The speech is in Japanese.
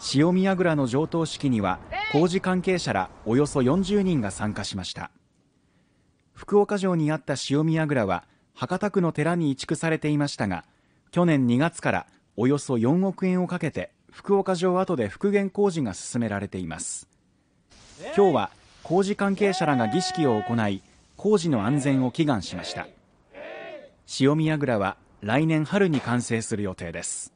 潮見櫓の上等式には工事関係者らおよそ40人が参加しました福岡城にあった潮見櫓は博多区の寺に移築されていましたが去年2月からおよそ4億円をかけて福岡城跡で復元工事が進められています今日は工事関係者らが儀式を行い工事の安全を祈願しました潮見櫓は来年春に完成する予定です